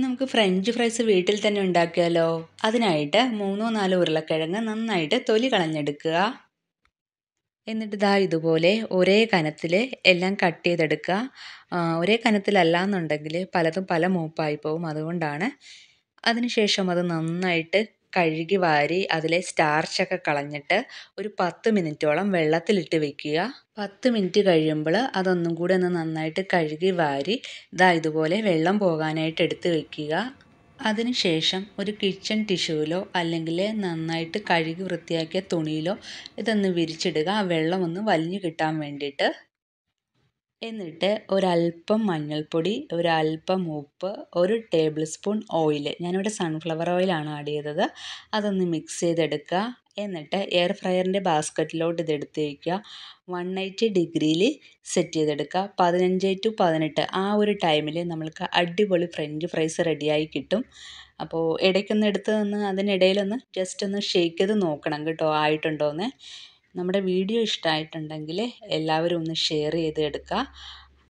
നമുക്ക് French fries വീട്ടിൽ തന്നെ ഉണ്ടാക്കിയാലോ അതിനായിട്ട് മൂന്നോ നാലോ ഉരുളക്കിഴങ്ങ് നന്നായിട്ട് തൊലി കളഞ്ഞെടുക്കുക എന്നിട്ട് ഇതാ ഇതുപോലെ ഒരേ കനത്തിൽ എല്ലാം കട്ട് ചെയ്തെടുക്കുക ഒരേ കനത്തിലല്ല എന്നുണ്ടെങ്കിൽ പലതും പല മൂപ്പായി പോവും അതുകൊണ്ടാണ് അതിനുശേഷം അത് നന്നായിട്ട് കഴുകി വാരി അതിലെ സ്റ്റാർച്ചൊക്കെ കളഞ്ഞിട്ട് ഒരു പത്ത് മിനിറ്റോളം വെള്ളത്തിലിട്ട് വെക്കുക പത്ത് മിനിറ്റ് കഴിയുമ്പോൾ അതൊന്നും കൂടെ ഒന്ന് നന്നായിട്ട് കഴുകി വാരി ഇതാ ഇതുപോലെ വെള്ളം പോകാനായിട്ട് എടുത്ത് വെക്കുക അതിനുശേഷം ഒരു കിച്ചൺ ടിഷ്യൂലോ അല്ലെങ്കിൽ നന്നായിട്ട് കഴുകി വൃത്തിയാക്കിയ തുണിയിലോ ഇതൊന്ന് വിരിച്ചിടുക ആ വെള്ളം ഒന്ന് വലിഞ്ഞു കിട്ടാൻ വേണ്ടിയിട്ട് എന്നിട്ട് ഒരല്പം മഞ്ഞൾപ്പൊടി ഒരല്പം ഉപ്പ് ഒരു ടേബിൾ സ്പൂൺ ഓയിൽ ഞാനിവിടെ സൺഫ്ലവർ ഓയിലാണ് ആഡ് ചെയ്തത് അതൊന്ന് മിക്സ് ചെയ്തെടുക്കുക എന്നിട്ട് എയർ ഫ്രയറിൻ്റെ ബാസ്ക്കറ്റിലോട്ട് ഇതെടുത്ത് വയ്ക്കുക വൺ എയ്റ്റി ഡിഗ്രിയിൽ സെറ്റ് ചെയ്തെടുക്കുക പതിനഞ്ച് ടു പതിനെട്ട് ആ ഒരു ടൈമിൽ നമ്മൾക്ക് അടിപൊളി ഫ്രഞ്ച് ഫ്രൈസ് റെഡിയായി കിട്ടും അപ്പോൾ ഇടയ്ക്കൊന്ന് എടുത്ത് നിന്ന് അതിനിടയിലൊന്ന് ജസ്റ്റ് ഒന്ന് ഷേക്ക് ചെയ്ത് നോക്കണം കേട്ടോ ആയിട്ടുണ്ടോയെന്ന് നമ്മുടെ വീഡിയോ ഇഷ്ടമായിട്ടുണ്ടെങ്കിൽ എല്ലാവരും ഒന്ന് ഷെയർ ചെയ്ത് എടുക്കുക